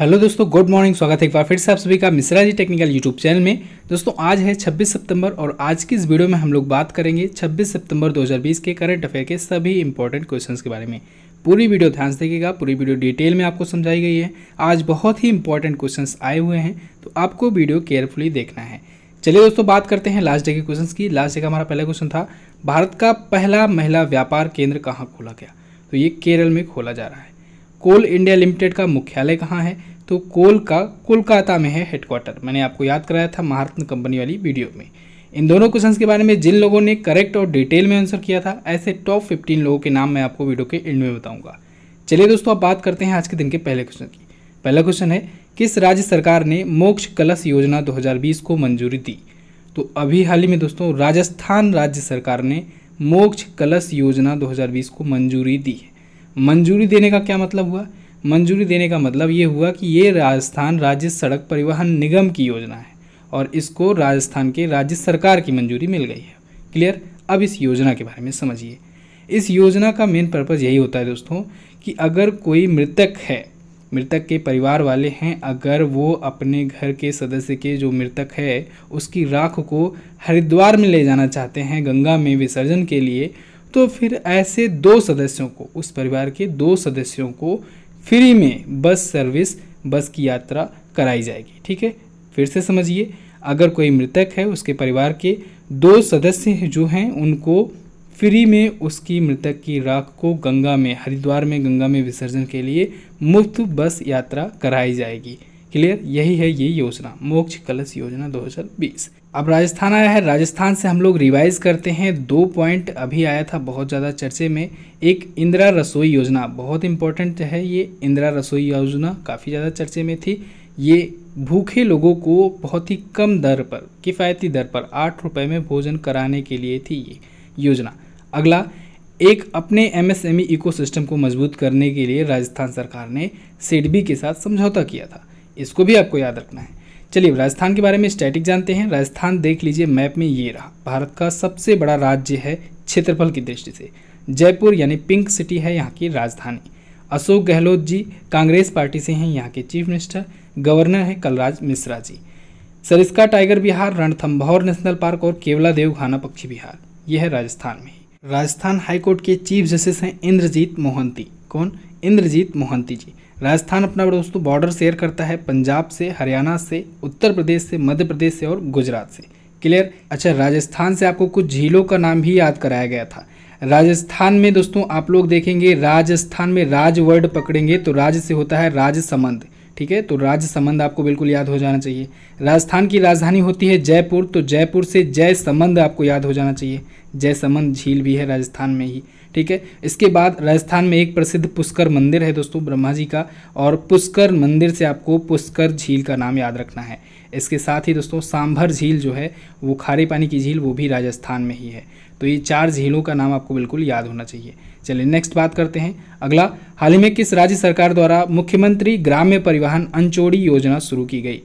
hello दोस्तों good morning स्वागत है एक बार फिर से आप सभी का Mishra ji technical YouTube channel में दोस्तों आज है 26 सितंबर और आज की इस वीडियो में हम लोग बात करेंगे 26 सितंबर 2020 के करंट अफेयर के सभी इंपॉर्टेंट क्वेश्चंस के बारे में पूरी वीडियो ध्यान से देखिएगा पूरी वीडियो डिटेल में आपको समझाई गई है आज बहुत ही इंपॉर्टेंट क्वेश्चन आए हुए हैं तो आपको वीडियो केयरफुली देखना है चलिए दोस्तों बात करते हैं लास्ट डे के क्वेश्चन की लास्ट डे का हमारा पहला क्वेश्चन था भारत का पहला महिला व्यापार केंद्र कहाँ खोला गया तो ये केरल में खोला जा रहा है कोल इंडिया लिमिटेड का मुख्यालय कहाँ है तो कोल का कोलकाता में है हेडक्वार्टर मैंने आपको याद कराया था महारत्न कंपनी वाली वीडियो में इन दोनों क्वेश्चंस के बारे में जिन लोगों ने करेक्ट और डिटेल में आंसर किया था ऐसे टॉप फिफ्टीन लोगों के नाम मैं आपको वीडियो के एंड में बताऊंगा चलिए दोस्तों आप बात करते हैं आज के दिन के पहले क्वेश्चन की पहला क्वेश्चन है किस राज्य सरकार ने मोक्ष कलश योजना दो को मंजूरी दी तो अभी हाल ही में दोस्तों राजस्थान राज्य सरकार ने मोक्ष कलश योजना 2020 को मंजूरी दी है मंजूरी देने का क्या मतलब हुआ मंजूरी देने का मतलब ये हुआ कि ये राजस्थान राज्य सड़क परिवहन निगम की योजना है और इसको राजस्थान के राज्य सरकार की मंजूरी मिल गई है क्लियर अब इस योजना के बारे में समझिए इस योजना का मेन पर्पज़ यही होता है दोस्तों कि अगर कोई मृतक है मृतक के परिवार वाले हैं अगर वो अपने घर के सदस्य के जो मृतक है उसकी राख को हरिद्वार में ले जाना चाहते हैं गंगा में विसर्जन के लिए तो फिर ऐसे दो सदस्यों को उस परिवार के दो सदस्यों को फ्री में बस सर्विस बस की यात्रा कराई जाएगी ठीक है फिर से समझिए अगर कोई मृतक है उसके परिवार के दो सदस्य जो हैं उनको फ्री में उसकी मृतक की राख को गंगा में हरिद्वार में गंगा में विसर्जन के लिए मुफ्त बस यात्रा कराई जाएगी क्लियर यही है ये योजना मोक्ष कलश योजना 2020 अब राजस्थान आया है राजस्थान से हम लोग रिवाइज़ करते हैं दो पॉइंट अभी आया था बहुत ज़्यादा चर्चे में एक इंदिरा रसोई योजना बहुत इंपॉर्टेंट है ये इंदिरा रसोई योजना काफ़ी ज़्यादा चर्चे में थी ये भूखे लोगों को बहुत ही कम दर पर किफ़ायती दर पर आठ रुपये में भोजन कराने के लिए थी ये योजना अगला एक अपने एमएसएमई इकोसिस्टम e को मजबूत करने के लिए राजस्थान सरकार ने सिडबी के साथ समझौता किया था इसको भी आपको याद रखना है चलिए राजस्थान के बारे में स्टैटिक जानते हैं राजस्थान देख लीजिए मैप में ये रहा भारत का सबसे बड़ा राज्य है क्षेत्रफल की दृष्टि से जयपुर यानी पिंक सिटी है यहाँ की राजधानी अशोक गहलोत जी कांग्रेस पार्टी से हैं यहाँ के चीफ मिनिस्टर गवर्नर हैं कलराज मिश्रा जी सरिस्का टाइगर बिहार रणथम्भौर नेशनल पार्क और केवला देवघाना पक्षी बिहार यह है राजस्थान में राजस्थान हाईकोर्ट के चीफ जस्टिस हैं इंद्रजीत मोहंती कौन इंद्रजीत मोहंती जी राजस्थान अपना दोस्तों बॉर्डर शेयर करता है पंजाब से हरियाणा से उत्तर प्रदेश से मध्य प्रदेश से और गुजरात से क्लियर अच्छा राजस्थान से आपको कुछ झीलों का नाम भी याद कराया गया था राजस्थान में दोस्तों आप लोग देखेंगे राजस्थान में राज वर्ड पकड़ेंगे तो राज से होता है राजसमंद ठीक है तो राज्य संबंध आपको बिल्कुल याद हो जाना चाहिए राजस्थान की राजधानी होती है जयपुर तो जयपुर से जय संबंध आपको याद हो जाना चाहिए जय संबंध झील भी है राजस्थान में ही ठीक है इसके बाद राजस्थान में एक प्रसिद्ध पुष्कर मंदिर है दोस्तों ब्रह्मा जी का और पुष्कर मंदिर से आपको पुष्कर झील का नाम याद रखना है इसके साथ ही दोस्तों सांभर झील जो है वो खारे पानी की झील वो भी राजस्थान में ही है तो ये चार झीलों का नाम आपको बिल्कुल याद होना चाहिए चलिए नेक्स्ट बात करते हैं अगला हाल ही में किस राज्य सरकार द्वारा मुख्यमंत्री ग्राम्य परिवहन अंचोड़ी योजना शुरू की गई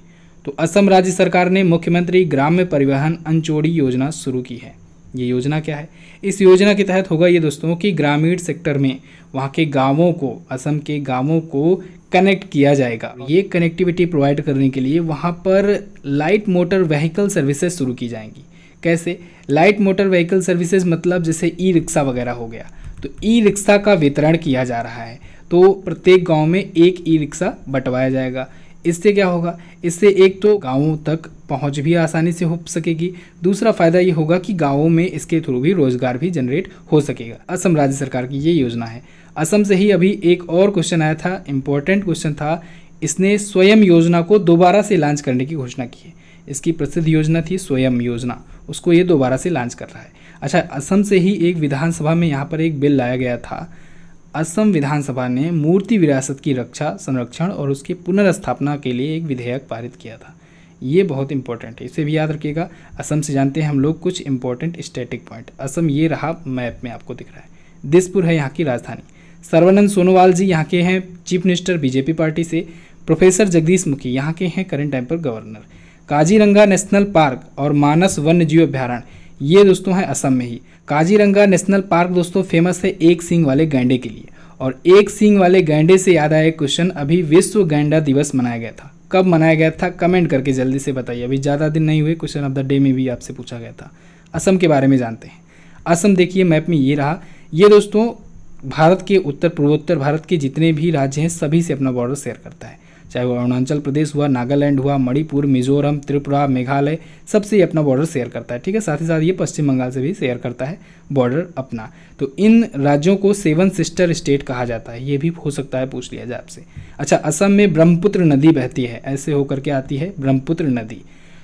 तो असम राज्य सरकार ने मुख्यमंत्री ग्राम्य परिवहन अंचोड़ी योजना शुरू की है ये योजना क्या है इस योजना के तहत होगा ये दोस्तों कि ग्रामीण सेक्टर में वहाँ के गाँवों को असम के गाँवों को कनेक्ट किया जाएगा ये कनेक्टिविटी प्रोवाइड करने के लिए वहाँ पर लाइट मोटर व्हीकल सर्विसेज शुरू की जाएंगी कैसे लाइट मोटर व्हीकल सर्विसेज मतलब जैसे ई रिक्शा वगैरह हो गया तो ई रिक्शा का वितरण किया जा रहा है तो प्रत्येक गांव में एक ई रिक्शा बंटवाया जाएगा इससे क्या होगा इससे एक तो गांवों तक पहुंच भी आसानी से हो सकेगी दूसरा फ़ायदा ये होगा कि गांवों में इसके थ्रू भी रोज़गार भी जनरेट हो सकेगा असम राज्य सरकार की ये योजना है असम से ही अभी एक और क्वेश्चन आया था इम्पोर्टेंट क्वेश्चन था इसने स्वयं योजना को दोबारा से लॉन्च करने की घोषणा की है इसकी प्रसिद्ध योजना थी स्वयं योजना उसको ये दोबारा से लॉन्च कर रहा है अच्छा असम से ही एक विधानसभा में यहाँ पर एक बिल लाया गया था असम विधानसभा ने मूर्ति विरासत की रक्षा संरक्षण और उसकी पुनर्स्थापना के लिए एक विधेयक पारित किया था ये बहुत इंपॉर्टेंट है इसे भी याद रखिएगा असम से जानते हैं हम लोग कुछ इंपॉर्टेंट स्टैटिक पॉइंट असम ये रहा मैप में आपको दिख रहा है दिसपुर है यहाँ की राजधानी सर्वानंद सोनोवाल जी यहाँ के हैं चीफ मिनिस्टर बीजेपी पार्टी से प्रोफेसर जगदीश मुखी यहाँ के हैं करंट टाइम पर गवर्नर काजीरंगा नेशनल पार्क और मानस वन्य जीव अभ्यारण्य ये दोस्तों है असम में ही काजीरंगा नेशनल पार्क दोस्तों फेमस है एक सिंग वाले गैंडे के लिए और एक सिंग वाले गैंडे से याद आया क्वेश्चन अभी विश्व गैंडा दिवस मनाया गया था कब मनाया गया था कमेंट करके जल्दी से बताइए अभी ज़्यादा दिन नहीं हुए क्वेश्चन ऑफ द डे में भी आपसे पूछा गया था असम के बारे में जानते हैं असम देखिए मैप में ये रहा ये दोस्तों भारत के उत्तर पूर्वोत्तर भारत के जितने भी राज्य हैं सभी से अपना बॉर्डर शेयर करता है चाहे वो अरुणाचल प्रदेश हुआ नागालैंड हुआ मणिपुर मिजोरम त्रिपुरा मेघालय सबसे ये अपना बॉर्डर शेयर करता है ठीक है साथ ही साथ ये पश्चिम बंगाल से भी शेयर करता है बॉर्डर अपना तो इन राज्यों को सेवन सिस्टर स्टेट कहा जाता है ये भी हो सकता है पूछ लिया जाए आपसे अच्छा असम में ब्रह्मपुत्र नदी बहती है ऐसे होकर के आती है ब्रह्मपुत्र नदी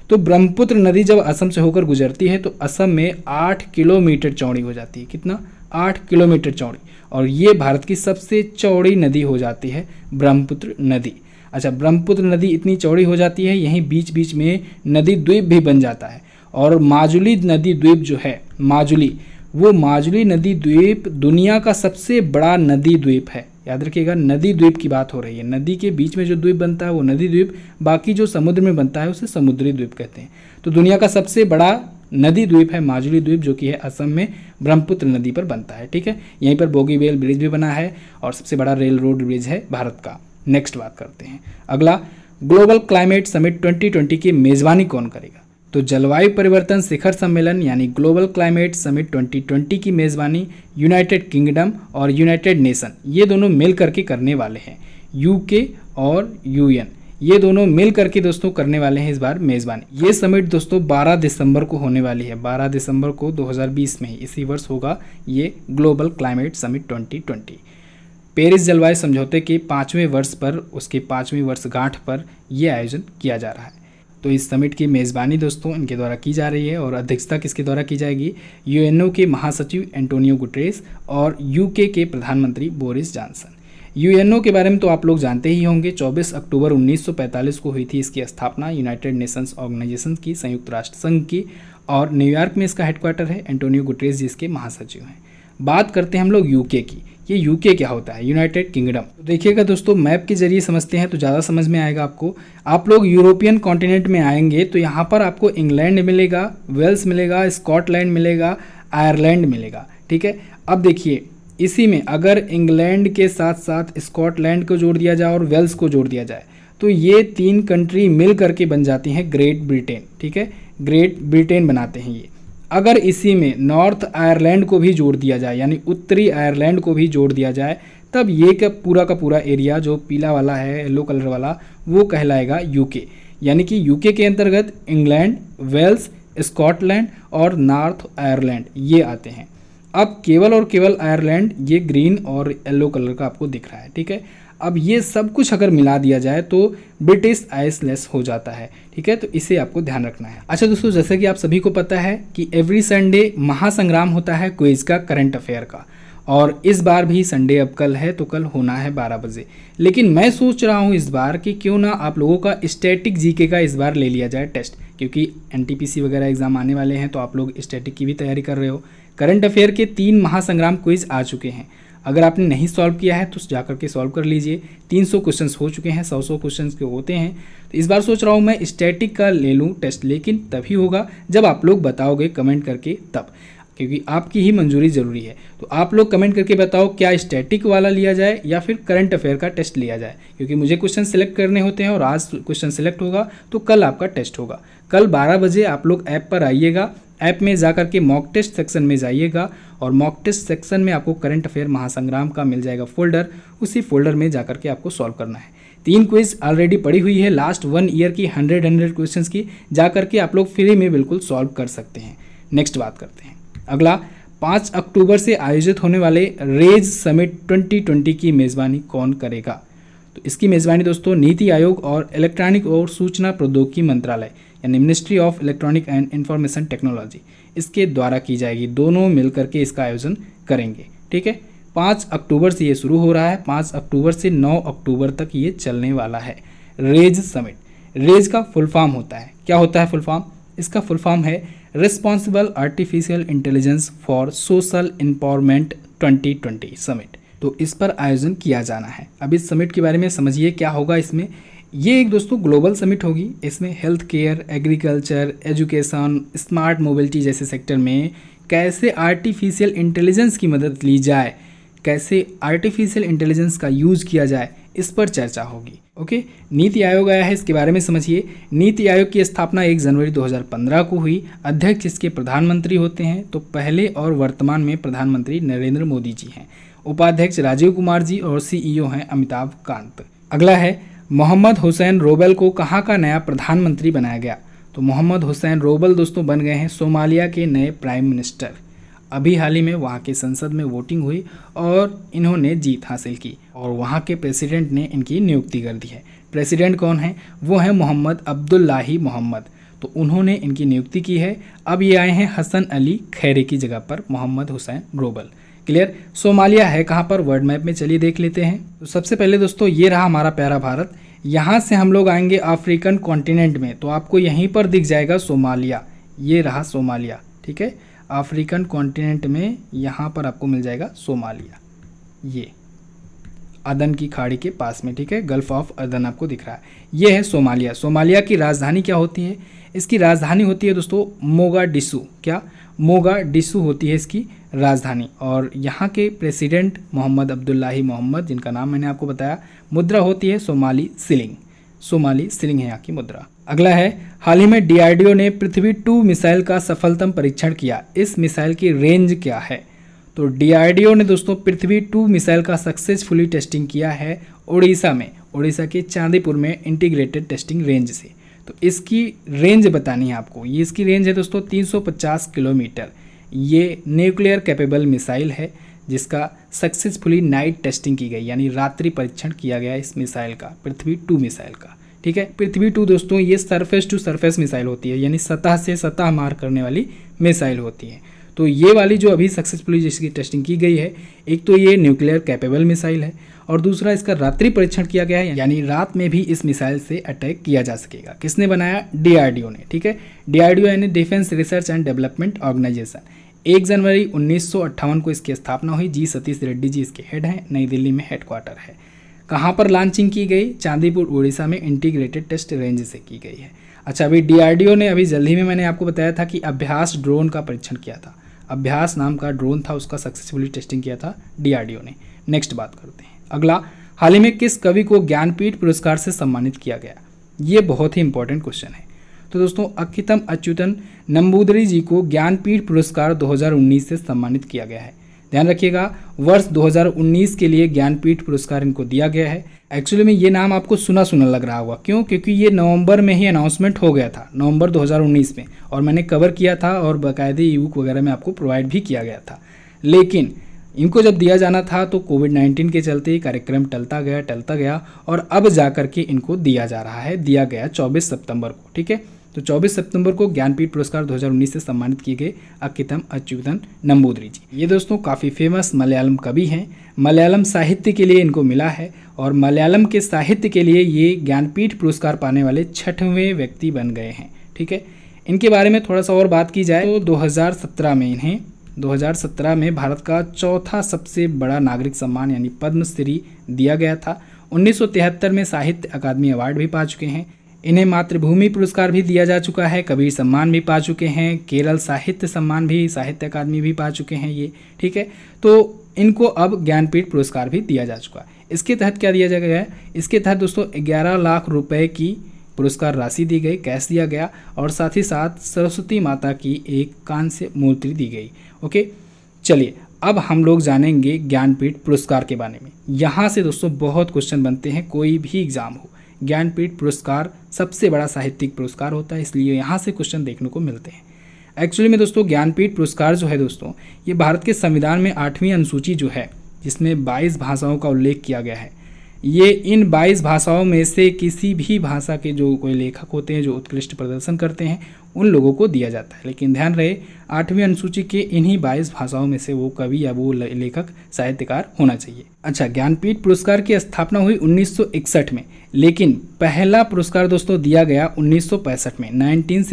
तो ब्रह्मपुत्र नदी जब असम से होकर गुजरती है तो असम में आठ किलोमीटर चौड़ी हो जाती है कितना आठ किलोमीटर चौड़ी और ये भारत की सबसे चौड़ी नदी हो जाती है ब्रह्मपुत्र नदी अच्छा ब्रह्मपुत्र नदी इतनी चौड़ी हो जाती है यहीं बीच बीच में नदी द्वीप भी बन जाता है और माजुली नदी द्वीप जो है माजुली वो माजुली नदी द्वीप दुनिया का सबसे बड़ा नदी द्वीप है याद रखिएगा नदी द्वीप की बात हो रही है नदी के बीच में जो द्वीप बनता है वो नदी द्वीप बाकी जो समुद्र में बनता है उसे समुद्री द्वीप कहते हैं तो दुनिया का सबसे बड़ा नदी द्वीप है माजुली द्वीप जो कि है असम में ब्रह्मपुत्र नदी पर बनता है ठीक है यहीं पर बोगीबेल ब्रिज भी बना है और सबसे बड़ा रेल रोड ब्रिज है भारत का नेक्स्ट बात करते हैं अगला ग्लोबल क्लाइमेट समिट 2020 की मेज़बानी कौन करेगा तो जलवायु परिवर्तन शिखर सम्मेलन यानी ग्लोबल क्लाइमेट समिट 2020 की मेज़बानी यूनाइटेड किंगडम और यूनाइटेड नेशन ये दोनों मिल करके करने वाले हैं यूके और यूएन ये दोनों मिल करके दोस्तों करने वाले हैं इस बार मेज़बानी ये समिट दोस्तों 12 दिसंबर को होने वाली है 12 दिसंबर को 2020 में इसी वर्ष होगा ये global climate summit twenty Paris जलवायु समझौते के पाँचवें वर्ष पर उसके पाँचवें वर्षगांठ पर यह आयोजन किया जा रहा है तो इस समिट की मेज़बानी दोस्तों इनके द्वारा की जा रही है और अध्यक्षता किसके द्वारा की जाएगी यूएनओ के महासचिव एंटोनियो गुटरेस और यूके के प्रधानमंत्री बोरिस जॉनसन यूएनओ के बारे में तो आप लोग जानते ही होंगे 24 अक्टूबर 1945 को हुई थी इसकी स्थापना यूनाइटेड नेशंस ऑर्गेनाइजेशन की संयुक्त राष्ट्र संघ की और न्यूयॉर्क में इसका हेडक्वार्टर है एंटोनियो गुटरेस जिसके महासचिव हैं बात करते हैं हम लोग यूके की ये यूके क्या होता है यूनाइटेड किंगडम तो देखिएगा दोस्तों मैप के जरिए समझते हैं तो ज़्यादा समझ में आएगा आपको आप लोग यूरोपियन कॉन्टिनेंट में आएंगे तो यहाँ पर आपको इंग्लैंड मिलेगा वेल्स मिलेगा स्कॉटलैंड मिलेगा आयरलैंड मिलेगा ठीक है अब देखिए इसी में अगर इंग्लैंड के साथ साथ स्कॉटलैंड को जोड़ दिया जाए और वेल्स को जोड़ दिया जाए तो ये तीन कंट्री मिल करके बन जाती हैं ग्रेट ब्रिटेन ठीक है ग्रेट ब्रिटेन बनाते हैं ये अगर इसी में नॉर्थ आयरलैंड को भी जोड़ दिया जाए यानी उत्तरी आयरलैंड को भी जोड़ दिया जाए तब ये का पूरा का पूरा एरिया जो पीला वाला है येलो कलर वाला वो कहलाएगा यूके यानी कि यूके के अंतर्गत इंग्लैंड वेल्स स्कॉटलैंड और नॉर्थ आयरलैंड ये आते हैं अब केवल और केवल आयरलैंड ये ग्रीन और येलो कलर का आपको दिख रहा है ठीक है अब ये सब कुछ अगर मिला दिया जाए तो ब्रिटिश आइसलेस हो जाता है ठीक है तो इसे आपको ध्यान रखना है अच्छा दोस्तों जैसे कि आप सभी को पता है कि एवरी संडे महासंग्राम होता है क्विज का करंट अफेयर का और इस बार भी संडे अब कल है तो कल होना है 12 बजे लेकिन मैं सोच रहा हूँ इस बार कि क्यों ना आप लोगों का स्टैटिक जीके का इस बार ले लिया जाए टेस्ट क्योंकि एनटीपीसी वगैरह एग्ज़ाम आने वाले हैं तो आप लोग स्टैटिक की भी तैयारी कर रहे हो करंट अफेयर के तीन महासंग्राम क्विज आ चुके हैं अगर आपने नहीं सॉल्व किया है तो जाकर के सॉल्व कर लीजिए 300 क्वेश्चंस हो चुके हैं 100 सौ क्वेश्चन के होते हैं तो इस बार सोच रहा हूँ मैं स्टैटिक का ले लूँ टेस्ट लेकिन तभी होगा जब आप लोग बताओगे कमेंट करके तब क्योंकि आपकी ही मंजूरी ज़रूरी है तो आप लोग कमेंट करके बताओ क्या स्टैटिक वाला लिया जाए या फिर करंट अफेयर का टेस्ट लिया जाए क्योंकि मुझे क्वेश्चन सेलेक्ट करने होते हैं और आज क्वेश्चन सेलेक्ट होगा तो कल आपका टेस्ट होगा कल 12 बजे आप लोग ऐप पर आइएगा ऐप में जा के मॉक टेस्ट सेक्शन में जाइएगा और मॉक टेस्ट सेक्शन में आपको करंट अफेयर महासंग्राम का मिल जाएगा फोल्डर उसी फोल्डर में जा के आपको सॉल्व करना है तीन क्विज ऑलरेडी पड़ी हुई है लास्ट वन ईयर की हंड्रेड हंड्रेड क्वेश्चन की जा करके आप लोग फ्री में बिल्कुल सॉल्व कर सकते हैं नेक्स्ट बात करते हैं अगला पाँच अक्टूबर से आयोजित होने वाले रेज समिट ट्वेंटी की मेज़बानी कौन करेगा तो इसकी मेज़बानी दोस्तों नीति आयोग और इलेक्ट्रॉनिक और सूचना प्रौद्योगिकी मंत्रालय यानी ministry of electronic and information technology इसके द्वारा की जाएगी दोनों मिलकर के इसका आयोजन करेंगे ठीक है पाँच अक्टूबर से ये शुरू हो रहा है पाँच अक्टूबर से नौ अक्टूबर तक ये चलने वाला है रेज समिट रेज का फुल फॉर्म होता है क्या होता है फुल फॉर्म इसका फुल फॉर्म है responsible artificial intelligence for social empowerment 2020 summit तो इस पर आयोजन किया जाना है अब इस समिट के बारे में समझिए क्या होगा इसमें ये एक दोस्तों ग्लोबल समिट होगी इसमें health care agriculture education smart mobility जैसे सेक्टर में कैसे आर्टिफिशियल इंटेलिजेंस की मदद ली जाए कैसे आर्टिफिशियल इंटेलिजेंस का यूज़ किया जाए इस पर चर्चा होगी ओके नीति आयोग आया है इसके बारे में समझिए नीति आयोग की स्थापना 1 जनवरी 2015 को हुई अध्यक्ष इसके प्रधानमंत्री होते हैं तो पहले और वर्तमान में प्रधानमंत्री नरेंद्र मोदी जी हैं उपाध्यक्ष राजीव कुमार जी और सीईओ e हैं अमिताभ कांत अगला है मोहम्मद हुसैन रोबल को कहाँ का नया प्रधानमंत्री बनाया गया तो मोहम्मद हुसैन रोबल दोस्तों बन गए हैं सोमालिया के नए प्राइम मिनिस्टर अभी हाल ही में वहाँ के संसद में वोटिंग हुई और इन्होंने जीत हासिल की और वहाँ के प्रेसिडेंट ने इनकी नियुक्ति कर दी है प्रेसिडेंट कौन है वो है मोहम्मद अब्दुल्लाही मोहम्मद तो उन्होंने इनकी नियुक्ति की है अब ये आए हैं हसन अली खैरे की जगह पर मोहम्मद हुसैन रोबल क्लियर सोमालिया है कहाँ पर वर्ल्ड मैप में चलिए देख लेते हैं तो सबसे पहले दोस्तों ये रहा हमारा प्यारा भारत यहाँ से हम लोग आएंगे अफ्रीकन कॉन्टिनेंट में तो आपको यहीं पर दिख जाएगा सोमालिया ये रहा सोमालिया ठीक है अफ्रीकन कॉन्टिनेंट में यहाँ पर आपको मिल जाएगा सोमालिया ये अदन की खाड़ी के पास में ठीक है गल्फ ऑफ अदन आपको दिख रहा है ये है सोमालिया सोमालिया की राजधानी क्या होती है इसकी राजधानी होती है दोस्तों मोगा डिसू क्या मोगा डिसू होती है इसकी राजधानी और यहाँ के प्रेसिडेंट मोहम्मद अब्दुल्लाही मोहम्मद जिनका नाम मैंने आपको बताया मुद्रा होती है सोमाली सिलिंग सोमाली सिलिंग है यहाँ की मुद्रा अगला है हाल ही में डीआरडीओ ने पृथ्वी टू मिसाइल का सफलतम परीक्षण किया इस मिसाइल की रेंज क्या है तो डीआरडीओ ने दोस्तों पृथ्वी टू मिसाइल का सक्सेसफुली टेस्टिंग किया है उड़ीसा में उड़ीसा के चांदीपुर में इंटीग्रेटेड टेस्टिंग रेंज से तो इसकी रेंज बतानी है आपको ये इसकी रेंज है दोस्तों 350 किलोमीटर ये न्यूक्लियर कैपेबल मिसाइल है जिसका सक्सेसफुली नाइट टेस्टिंग की गई यानी रात्रि परीक्षण किया गया इस मिसाइल का पृथ्वी टू मिसाइल का ठीक है पृथ्वी टू दोस्तों ये सरफेस टू सरफेस मिसाइल होती है यानी सतह से सतह मार करने वाली मिसाइल होती है तो ये वाली जो अभी सक्सेसफुली जिसकी टेस्टिंग की गई है एक तो ये न्यूक्लियर कैपेबल मिसाइल है और दूसरा इसका रात्रि परीक्षण किया गया है यानी रात में भी इस मिसाइल से अटैक किया जा सकेगा किसने बनाया डीआरडीओ ने ठीक है डीआरडीओ यानी defence research and development organisation एक जनवरी उन्नीस को इसकी स्थापना हुई जी सतीश रेड्डी जी इसके हेड हैं नई दिल्ली में हेडक्वार्टर है कहाँ पर लॉन्चिंग की गई चांदीपुर उड़ीसा में इंटीग्रेटेड टेस्ट रेंज से की गई है अच्छा अभी डीआरडीओ ने अभी जल्दी में मैंने आपको बताया था कि अभ्यास ड्रोन का परीक्षण किया था अभ्यास नाम का ड्रोन था उसका सक्सेसफुली टेस्टिंग किया था डीआरडीओ ने नेक्स्ट बात करते हैं अगला हाल ही में किस कवि को ज्ञानपीठ पुरस्कार से सम्मानित किया गया ये बहुत ही इंपॉर्टेंट क्वेश्चन है तो दोस्तों अक्कितम अच्युतन नंबूदरी जी को ज्ञानपीठ पुरस्कार 2019 से सम्मानित किया गया है ध्यान रखिएगा वर्ष 2019 के लिए ज्ञानपीठ पुरस्कार इनको दिया गया है एक्चुअली में ये नाम आपको सुना सुना लग रहा होगा क्यों क्योंकि ये नवंबर में ही अनाउंसमेंट हो गया था नवंबर 2019 में और मैंने कवर किया था और बाकायदे ई बुक वगैरह में आपको प्रोवाइड भी किया गया था लेकिन इनको जब दिया जाना था तो कोविड 19 के चलते कार्यक्रम टलता गया टलता गया और अब जा कर के इनको दिया जा रहा है दिया गया चौबीस सितंबर को ठीक है तो 24 सितंबर को ज्ञानपीठ पुरस्कार 2019 से सम्मानित किए गए अकितम अच्युतन नंबूदरी जी ये दोस्तों काफ़ी फेमस मलयालम कवि हैं मलयालम साहित्य के लिए इनको मिला है और मलयालम के साहित्य के लिए ये ज्ञानपीठ पुरस्कार पाने वाले छठवें व्यक्ति बन गए हैं ठीक है इनके बारे में थोड़ा सा और बात की जाए तो दो में इन्हें 2017 में भारत का चौथा सबसे बड़ा नागरिक सम्मान यानी पद्मश्री दिया गया था 1973 में साहित्य अकादमी अवार्ड भी पा चुके हैं इन्हें मातृभूमि पुरस्कार भी दिया जा चुका है कबीर सम्मान भी पा चुके हैं केरल साहित्य सम्मान भी साहित्य अकादमी भी पा चुके हैं ये ठीक है तो इनको अब ज्ञानपीठ पुरस्कार भी दिया जा चुका है इसके तहत क्या दिया जा गया है इसके तहत दोस्तों ग्यारह लाख रुपये की पुरस्कार राशि दी गई कैश दिया गया और साथ ही साथ सरस्वती माता की एक कांस्य मूर्ति दी गई ओके चलिए अब हम लोग जानेंगे ज्ञानपीठ पुरस्कार के बारे में यहाँ से दोस्तों बहुत क्वेश्चन बनते हैं कोई भी एग्ज़ाम हो ज्ञानपीठ पुरस्कार सबसे बड़ा साहित्यिक पुरस्कार होता है इसलिए यहाँ से क्वेश्चन देखने को मिलते हैं एक्चुअली में दोस्तों ज्ञानपीठ पुरस्कार जो है दोस्तों ये भारत के संविधान में आठवीं अनुसूची जो है जिसमें 22 भाषाओं का उल्लेख किया गया है ये इन 22 भाषाओं में से किसी भी भाषा के जो कोई लेखक होते हैं जो उत्कृष्ट प्रदर्शन करते हैं उन लोगों को दिया जाता है लेकिन ध्यान रहे आठवीं अनुसूची के इन्हीं 22 भाषाओं में से वो कवि या वो लेखक साहित्यकार होना चाहिए अच्छा ज्ञानपीठ पुरस्कार की स्थापना हुई 1961 में लेकिन पहला पुरस्कार दोस्तों दिया गया उन्नीस में नाइनटीन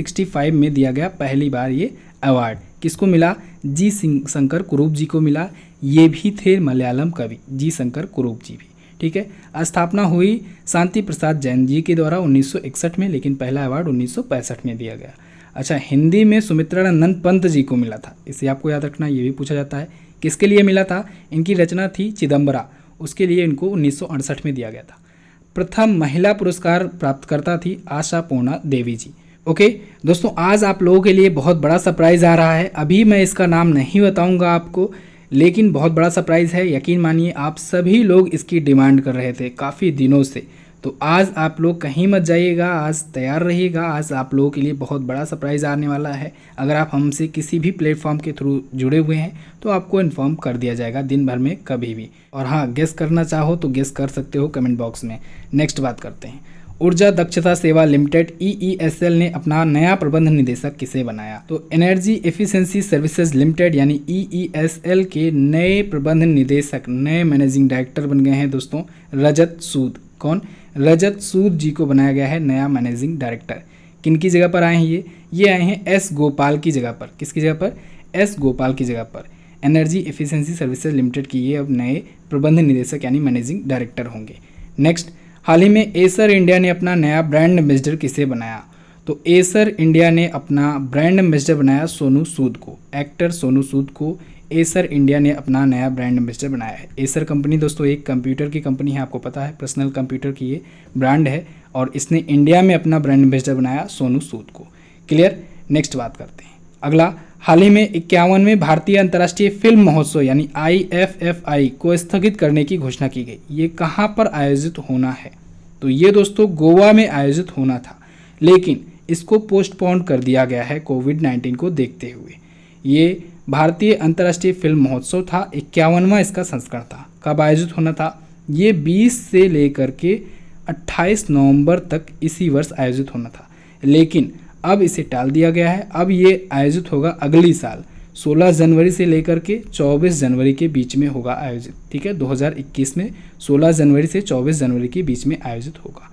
में दिया गया पहली बार ये अवार्ड किसको मिला जी सिंह शंकर कुरूप जी को मिला ये भी थे मलयालम कवि जी शंकर कुरूप जी भी ठीक है स्थापना हुई शांति प्रसाद जैन जी के द्वारा 1961 में लेकिन पहला अवार्ड 1965 में दिया गया अच्छा हिंदी में सुमित्रानंद पंत जी को मिला था इसे आपको याद रखना ये भी पूछा जाता है किसके लिए मिला था इनकी रचना थी चिदम्बरा उसके लिए इनको उन्नीस में दिया गया था प्रथम महिला पुरस्कार प्राप्तकर्ता थी आशा पूर्णा देवी जी ओके दोस्तों आज आप लोगों के लिए बहुत बड़ा सरप्राइज़ आ रहा है अभी मैं इसका नाम नहीं बताऊंगा आपको लेकिन बहुत बड़ा सरप्राइज़ है यकीन मानिए आप सभी लोग इसकी डिमांड कर रहे थे काफ़ी दिनों से तो आज आप लोग कहीं मत जाइएगा आज तैयार रहिएगा आज आप लोगों के लिए बहुत बड़ा सरप्राइज़ आने वाला है अगर आप हमसे किसी भी प्लेटफॉर्म के थ्रू जुड़े हुए हैं तो आपको इन्फॉर्म कर दिया जाएगा दिन भर में कभी भी और हाँ गेस करना चाहो तो गेस कर सकते हो कमेंट बॉक्स में नेक्स्ट बात करते हैं ऊर्जा दक्षता सेवा लिमिटेड ईईएसएल e e ने अपना नया प्रबंध निदेशक किसे बनाया तो एनर्जी एफिशिएंसी सर्विसेज लिमिटेड यानी ईईएसएल e के नए प्रबंध निदेशक नए मैनेजिंग डायरेक्टर बन गए हैं दोस्तों रजत सूद कौन रजत सूद जी को बनाया गया है नया मैनेजिंग डायरेक्टर किन की जगह पर आए हैं ये ये आए हैं एस गोपाल की जगह पर किसकी जगह पर एस गोपाल की जगह पर एनर्जी एफिशिएंसी सर्विसेज लिमिटेड की ये अब नए प्रबंध निदेशक यानी मैनेजिंग डायरेक्टर होंगे नेक्स्ट हाल ही में एसर इंडिया ने अपना नया ब्रांड एम्बेसडर किसे बनाया तो एसर इंडिया ने अपना ब्रांड एम्बेसडर बनाया सोनू सूद को एक्टर सोनू सूद को एसर इंडिया ने अपना नया ब्रांड एम्बेसडर बनाया है एसर कंपनी दोस्तों एक कंप्यूटर की कंपनी है आपको पता है पर्सनल कंप्यूटर की ये ब्रांड है और इसने इंडिया में अपना ब्रांड एम्बेसडर बनाया सोनू सूद को क्लियर नेक्स्ट बात करते हैं अगला हाल ही में इक्यावनवें भारतीय अंतर्राष्ट्रीय फिल्म महोत्सव यानी आई को स्थगित करने की घोषणा की गई ये कहाँ पर आयोजित होना है तो ये दोस्तों गोवा में आयोजित होना था लेकिन इसको पोस्टपोन कर दिया गया है कोविड 19 को देखते हुए ये भारतीय अंतर्राष्ट्रीय फिल्म महोत्सव था इक्यावनवा इसका संस्करण था कब आयोजित होना था ये 20 से लेकर के 28 नवंबर तक इसी वर्ष आयोजित होना था लेकिन अब इसे टाल दिया गया है अब ये आयोजित होगा अगली साल 16 जनवरी से लेकर के 24 जनवरी के बीच में होगा आयोजित ठीक है 2021 में 16 जनवरी से 24 जनवरी के बीच में आयोजित होगा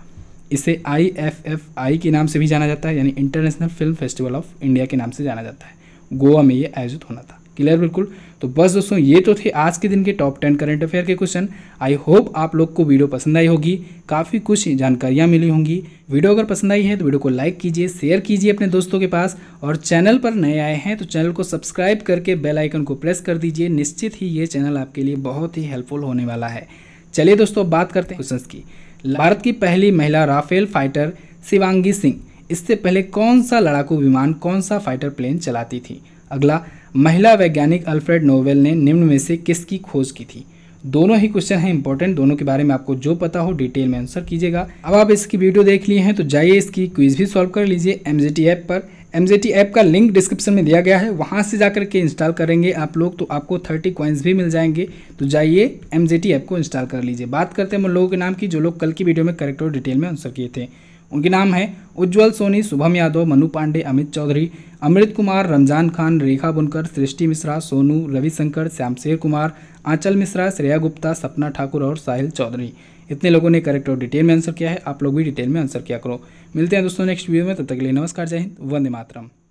इसे आई के नाम से भी जाना जाता है यानी international film festival of India के नाम से जाना जाता है गोवा में ये आयोजित होना था क्लियर बिल्कुल तो बस दोस्तों ये तो थे आज के दिन के टॉप टेन करंट अफेयर के क्वेश्चन आई होप आप लोग को वीडियो पसंद आई होगी काफ़ी कुछ जानकारियाँ मिली होंगी वीडियो अगर पसंद आई है तो वीडियो को लाइक कीजिए शेयर कीजिए अपने दोस्तों के पास और चैनल पर नए आए हैं तो चैनल को सब्सक्राइब करके बेल आइकन को प्रेस कर दीजिए निश्चित ही ये चैनल आपके लिए बहुत ही हेल्पफुल होने वाला है चलिए दोस्तों बात करते हैं क्वेश्चन की भारत की पहली महिला राफेल फाइटर शिवांगी सिंह इससे पहले कौन सा लड़ाकू विमान कौन सा फाइटर प्लेन चलाती थी अगला महिला वैज्ञानिक अल्फ्रेड नोवेल ने निम्न में से किसकी खोज की थी दोनों ही क्वेश्चन हैं इंपॉर्टेंट दोनों के बारे में आपको जो पता हो डिटेल में आंसर कीजिएगा अब आप इसकी वीडियो देख लिए हैं तो जाइए इसकी क्विज भी सॉल्व कर लीजिए एम ऐप पर एम ऐप का लिंक डिस्क्रिप्शन में दिया गया है वहाँ से जाकर के इंस्टॉल करेंगे आप लोग तो आपको थर्टी कॉइन्स भी मिल जाएंगे तो जाइए एम ऐप को इंस्टॉल कर लीजिए बात करते हैं उन लोगों के नाम की जो लोग कल की वीडियो में करेक्ट और डिटेल में आंसर किए थे उनके नाम है उज्जवल सोनी शुभम यादव मनु पांडे अमित चौधरी अमृत कुमार रमजान खान रेखा बुनकर सृष्टि मिश्रा सोनू रविशंकर श्यामशेर कुमार आंचल मिश्रा श्रेया गुप्ता सपना ठाकुर और साहिल चौधरी इतने लोगों ने करेक्ट और डिटेल में आंसर किया है आप लोग भी डिटेल में आंसर किया करो मिलते हैं दोस्तों नेक्स्ट वीडियो में तब तक के लिए नमस्कार जय हिंद वंदे मातरम